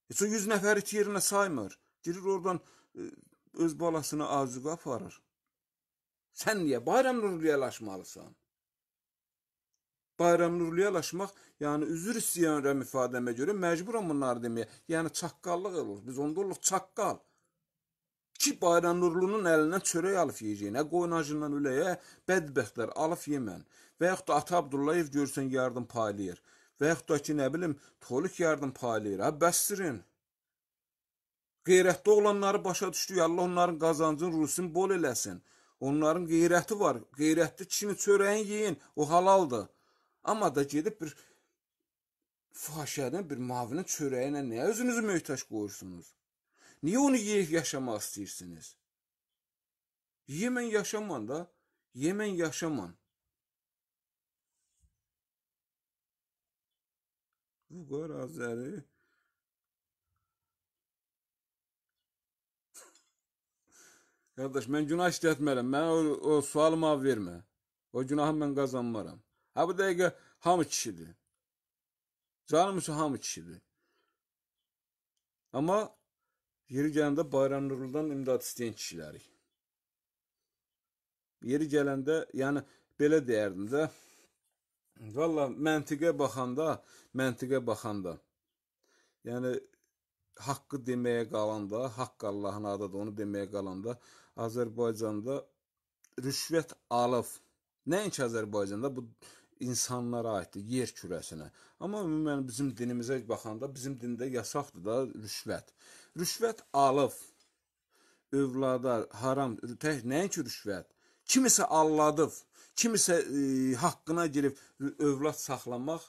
Heç o 100 nəfəri ki yerinə saymır. Girir oradan e, öz balasını azuqa aparır. Sən niyə Bayram Nurluyalaşmalısan? Bayram Nurluyalaşmaq, yəni üzr istəyirəm ifadəmə görə məcburam bunları deməyə. Yəni çaqqallıq olur. Biz onda oluruq çaqqal. Ki Bayram Nurlunun əlindən çörək alıb yeyəcəyinə, qoynacından üləyə bədbəxtlər alıb yemən. Və yaxud da Ata Abdullayev görsən yardım paylayır. Və yaxud da ki, nə bilim, Tolik yardım paylayır. Hə, bəssirin. Qeyrətli olanları başa düşdük. Allah onların qazancını, rusunu bol eləsin. Onların qeyrəti var. Qeyrətli kimi çörəyin yeyin. O halaldır. Amma da gedib bir fahişədən bir mavinin çörəyinə nəyə özünüzü möhtaç qoyursunuz? Niyə onu yeyib yaşamaq istəyirsiniz? Yemen yaşaman da, yemen yaşaman. Vüqar Azəri Qardaş, mən günah işlətmərəm. Mənə o, o sualı mav vermə. O günahı mən qazanmaram. Ha bu dəqiqə hamı kişidir. Canım üçün hamı kişidir. Amma yeri gələndə Bayram Nurludan imdad istəyən kişilərik. Yeri gələndə, yəni belə deyərdim də, de, Valla məntiqə baxanda, məntiqə baxanda, yəni haqqı deməyə qalanda, haqq Allahın adıdır, onu deməyə qalanda Azərbaycanda rüşvət alıb. Nəinki Azərbaycanda bu insanlara aiddir, yer kürəsinə. Amma ümumən bizim dinimizə baxanda bizim dində yasaqdır da rüşvət. Rüşvət alıb övlada haram, tək nəinki rüşvət. Kimisə alladıb kimisə e, haqqına girib övlad saxlamaq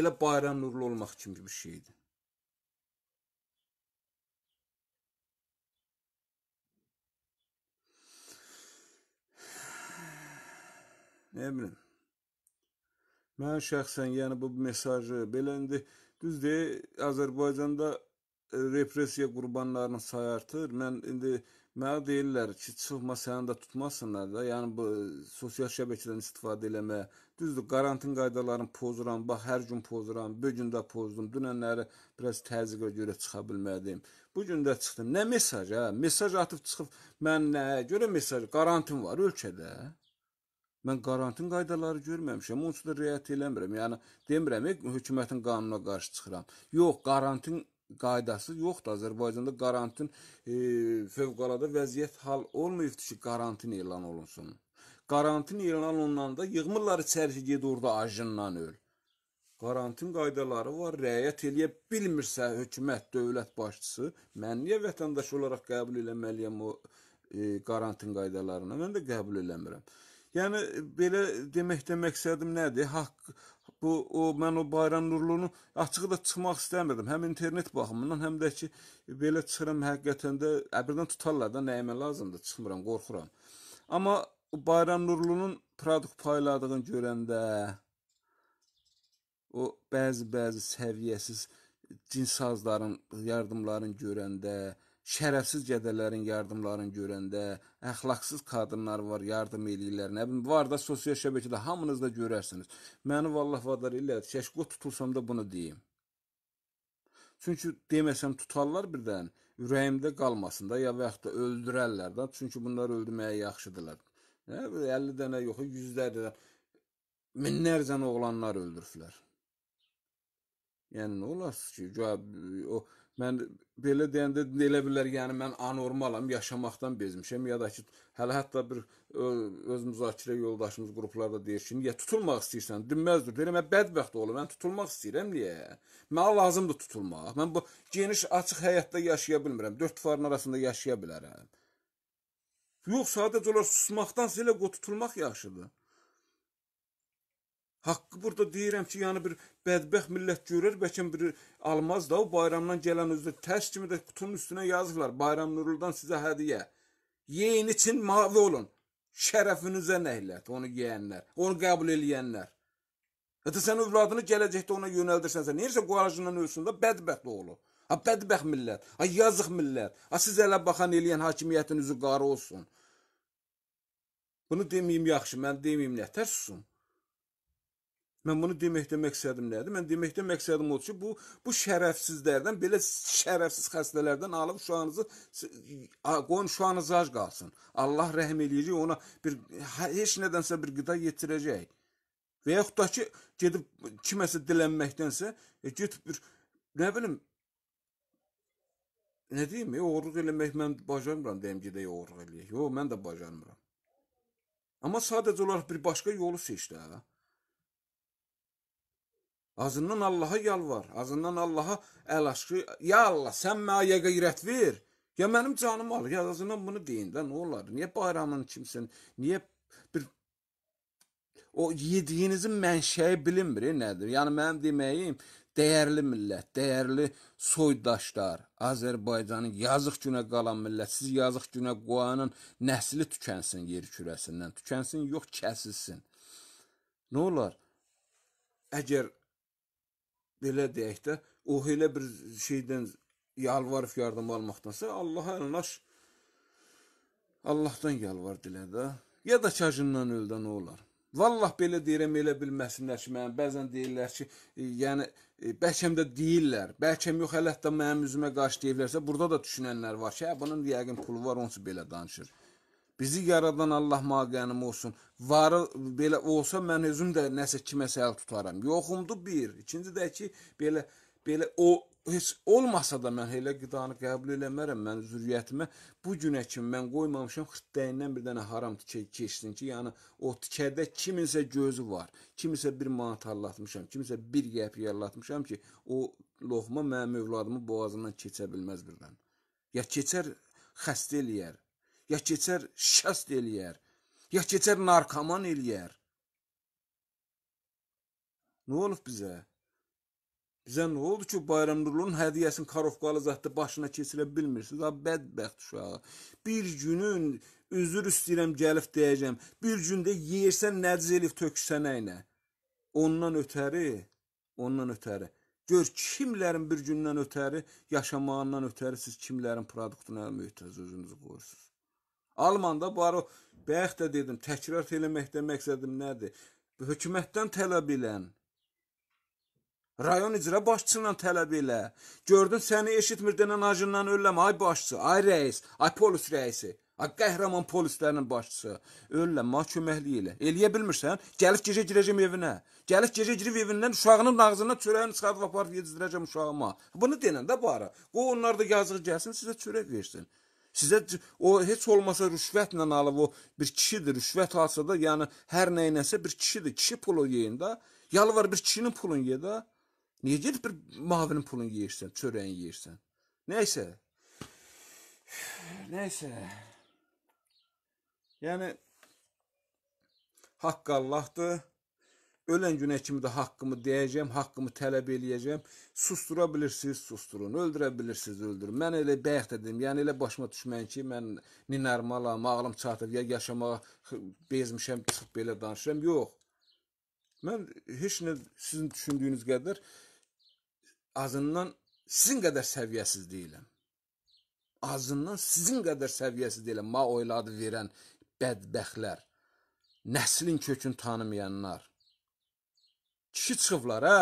elə bayram nurlu olmaq kimi bir şeydir. Nə bilim. Mən şəxsən, yəni bu mesajı belə indi düzdür, Azərbaycanda repressiya qurbanlarının sayı artır. Mən indi Mənə deyirlər ki, çıxma səni də tutmasınlar da. Yəni bu e, sosial şəbəkədən istifadə eləmə. Düzdür, karantin qaydalarını pozuram, bax hər gün pozuram, bu gün də pozdum. Dünənləri biraz təzyiqə görə çıxa bilmədim. Bu gün də çıxdım. Nə mesaj ha? Hə? Mesaj atıb çıxıb mən nə? Görə mesaj karantin var ölkədə. Mən karantin qaydaları görməmişəm. Onun üçün də riayət eləmirəm. Yəni demirəm, e, hökumətin qanununa qarşı çıxıram. Yox, karantin qaydası yoxdur. Azərbaycanda karantin e, fövqəladə vəziyyət hal olmayıbdı ki, karantin elan olunsun. Karantin elan olunanda yığmırlar içəri ged orada ajından öl. Karantin qaydaları var, rəayət eləyə bilmirsə hökumət, dövlət başçısı, mən niyə vətəndaş olaraq qəbul eləməliyəm o e, karantin qaydalarını? Mən də qəbul eləmirəm. Yəni belə deməkdə məqsədim nədir? Haqq bu o mən o Bayram Nurlunun açığı da çıxmaq istəmirdim. Həm internet baxımından, həm də ki belə çıxıram həqiqətən də əbirdən tutarlar da nəyimə lazımdır, çıxmıram, qorxuram. Amma Bayram Nurlunun produkt payladığını görəndə o bəzi-bəzi səviyyəsiz cinsazların yardımlarını görəndə şərəfsiz gədələrin yardımlarını görəndə, əxlaqsız qadınlar var, yardım eləyirlər. Nə bilim, var da sosial şəbəkədə hamınız da görərsiniz. Məni vallah vadar elədi. Keşk qut tutulsam da bunu deyim. Çünki deməsəm tutarlar birdən, ürəyimdə qalmasın da, ya və yaxud da öldürərlər də, çünki bunlar öldürməyə yaxşıdırlar. Nə 50 dənə yox, 100 dənə minlərcə oğlanlar öldürüblər. Yəni nə olar ki, o mən belə deyəndə elə bilər, yəni mən anormalam, yaşamaqdan bezmişəm ya da ki, hələ hətta bir e, öz müzakirə yoldaşımız qruplarda deyir ki, niyə tutulmaq istəyirsən? Dinməzdir. Deyirəm, mən bədbəxt olum, mən tutulmaq istəyirəm, niyə? Mənə lazımdır tutulmaq. Mən bu geniş, açıq həyatda yaşaya bilmirəm. Dörd divarın arasında yaşaya bilərəm. Yox, sadəcə olaraq susmaqdansa elə qo tutulmaq yaxşıdır. Haqqı burada deyirəm ki, yəni bir bədbəxt millət görür, bəlkə bir almaz da o bayramdan gələn özü tərs kimi də qutunun üstünə yazıblar. Bayram nuruldan sizə hədiyyə. Yeyin için mavi olun. Şərəfinizə nəhlət onu yeyənlər, onu qəbul eləyənlər. Hətta sən övladını gələcəkdə ona yönəldirsənsə, nəyirsə qoğacından ölsün də bədbəxt oğlu. Ha bədbəxt millət, ha yazıq millət. Ha siz elə baxan eləyən hakimiyyətin üzü qara olsun. Bunu deməyim yaxşı, mən deməyim nətər susun. Mən bunu deməkdə məqsədim nədir? Mən deməkdə məqsədim odur ki, bu bu şərəfsizlərdən, belə şərəfsiz xəstələrdən alıb uşağınızı qoyun uşağınız ac qalsın. Allah rəhm eləyəcək ona bir hə, heç nədənsə bir qida yetirəcək. Və yaxud da ki, gedib kiməsə dilənməkdənsə, e, get bir nə bilim nə deyim, e, oğurluq eləmək mən bacarmıram deyim, gedək e, oğurluq eləyək. Yox, mən də bacarmıram. Amma sadəcə olaraq bir başqa yolu seç də. Hə? Azından Allaha yalvar, azından Allaha əl aşkı, ya Allah, sən mənə ya qeyrət ver, ya mənim canım al, ya azından bunu deyin də, nə olar, niyə bayramın kimsin, niyə bir o yediyinizin mənşəyi bilinmir, e, nədir? Yəni mənim deməyim, dəyərli millət, dəyərli soydaşlar, Azərbaycanın yazıq günə qalan millət, siz yazıq günə qoyanın nəsli tükənsin yer kürəsindən, tükənsin, yox kəsilsin. Nə olar? Əgər belə deyək də, o elə bir şeydən yalvarıb yardım almaqdansa Allaha yanaş Allahdan yalvar dilə də. Ya da çacından öldə nə olar? Vallah belə deyirəm elə bilməsinlər ki, mən bəzən deyirlər ki, e, yəni e, bəlkəm də deyirlər, bəlkəm yox, hələ hətta mənim üzümə qarşı deyirlərsə, burada da düşünənlər var ki, hə bunun yəqin pulu var, onsuz belə danışır. Bizi yaradan Allah maqənim olsun. Varı belə olsa mən özüm də nəsə kiməsə əl tutaram. Yoxumdur bir. İkinci də ki, belə belə o heç olmasa da mən elə qidanı qəbul eləmərəm. Mən zürriyyətimə bu günə kimi mən qoymamışam xırtdəyindən bir dənə haram tikə keçsin ki, yəni o tikədə kiminsə gözü var. Kimisə bir manat allatmışam, kimisə bir qəpiyə allatmışam ki, o loğma mənim övladımı boğazından keçə bilməz birdən. Ya keçər, xəstə eləyər ya keçər şəst eləyər, ya keçər narkoman eləyər. Nə olub bizə? Bizə nə oldu ki, Bayramnurlunun hədiyyəsini Karovqalı zətdə başına keçirə bilmirsiniz? Ha, bədbəxt uşağı. Bir günün üzür istəyirəm, gəlib deyəcəm. Bir gündə yeyirsən nəciz elif töksənə ilə. Ondan ötəri, ondan ötəri. Gör kimlərin bir gündən ötəri, yaşamağından ötəri siz kimlərin produktuna möhtəz özünüzü qoyursunuz. Almanda baro bayaq da dedim, təkrar eləməkdə məqsədim nədir? Hökumətdən tələb elən, Rayon icra başçısından tələb elə. Gördün səni eşitmir denən ajından ölləm. Ay başçı, ay rəis, ay polis rəisi. Ay qəhrəman polislərin başçısı. Ölləm, ma köməkliyi elə. Eləyə bilmirsən, gəlib gecə girəcəm evinə. Gəlib gecə girib evindən uşağının ağzına çörəyini çıxarıb aparıb yedizdirəcəm uşağıma. Bunu denən də de bari. Qoy onlar da yazıq gəlsin, sizə çörək versin. Sizə o heç olmasa rüşvətlə alıb o bir kişidir. Rüşvət alsa da, yəni hər nəyinəsə bir kişidir. Kişi pulu yeyin də. Yalvar bir kişinin pulunu ye də. Niyə gedib bir mavinin pulunu yeyirsən, çörəyin yeyirsən? Nəysə. Nəysə. Yəni haqq Allahdır. Ölən günə kimi də haqqımı deyəcəm, haqqımı tələb eləyəcəm. Sustura bilirsiniz, susturun. Öldürə bilirsiniz, öldürün. Mən elə bayaq dedim, yəni elə başıma düşmən ki, mən ninarmalam, ağlım çatıb, ya yaşamağa bezmişəm, çıxıb belə danışıram. Yox. Mən heç nə sizin düşündüyünüz qədər azından sizin qədər səviyyəsiz deyiləm. Azından sizin qədər səviyyəsiz deyiləm. Ma oyladı verən bədbəxtlər, nəslin kökünü tanımayanlar kişi çıxıblar hə.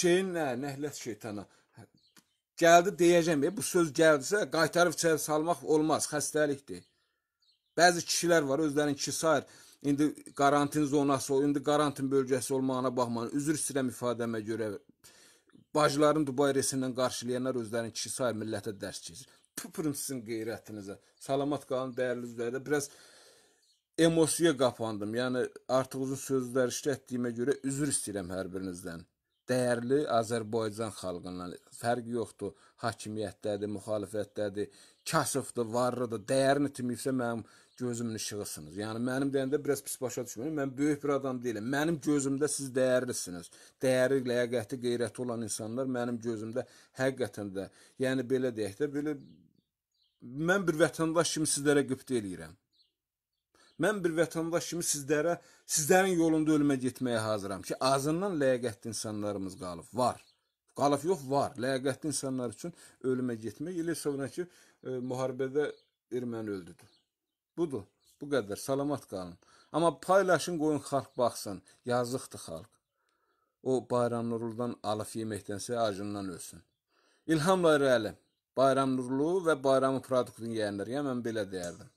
Şeyin nə, nəhlət şeytana. Hə, gəldi deyəcəm, bu söz gəldisə qaytarıb içəri salmaq olmaz, xəstəlikdir. Bəzi kişilər var, özlərinin kişi sayır. İndi karantin zonası, indi karantin bölgəsi olmağına baxmayın. Üzr istəyirəm ifadəmə görə. Bacıların Dubay resindən qarşılayanlar özlərinin kişi sayır millətə dərs keçir. Tüpürüm sizin qeyrətinizə. Salamat qalın dəyərli üzvlərdə. Biraz emosiya qapandım. Yəni artıq uzun sözlər işlətdiyimə görə üzr istəyirəm hər birinizdən. Dəyərli Azərbaycan xalqından fərqi yoxdur. Hakimiyyətdədir, müxalifətdədir, kasıfdır, varlıdır. Dəyərini itirməyibsə mənim gözümün işığısınız. Yəni mənim deyəndə biraz pis başa düşməyin. Mən böyük bir adam deyiləm. Mənim gözümdə siz dəyərlisiniz. Dəyəri, ləyaqəti, qeyrəti olan insanlar mənim gözümdə həqiqətən də, yəni belə deyək də, belə mən bir vətəndaş kimi sizlərə qübdə eləyirəm. Mən bir vətəndaş kimi sizlərə, sizlərin yolunda ölmə getməyə hazıram ki, azından ləyaqətli insanlarımız qalıb, var. Qalıb yox, var. Ləyaqətli insanlar üçün ölmə getmək ilə sonrakı e, müharibədə erməni öldüdü. Budur. Bu qədər. Salamat qalın. Amma paylaşın, qoyun xalq baxsın. Yazıqdır xalq. O Bayram Nurludan alıb yeməkdənsə acından ölsün. İlhamla irəli. Bayram Nurlu və Bayramı Produktun yeyənlər. Yəni mən belə deyərdim.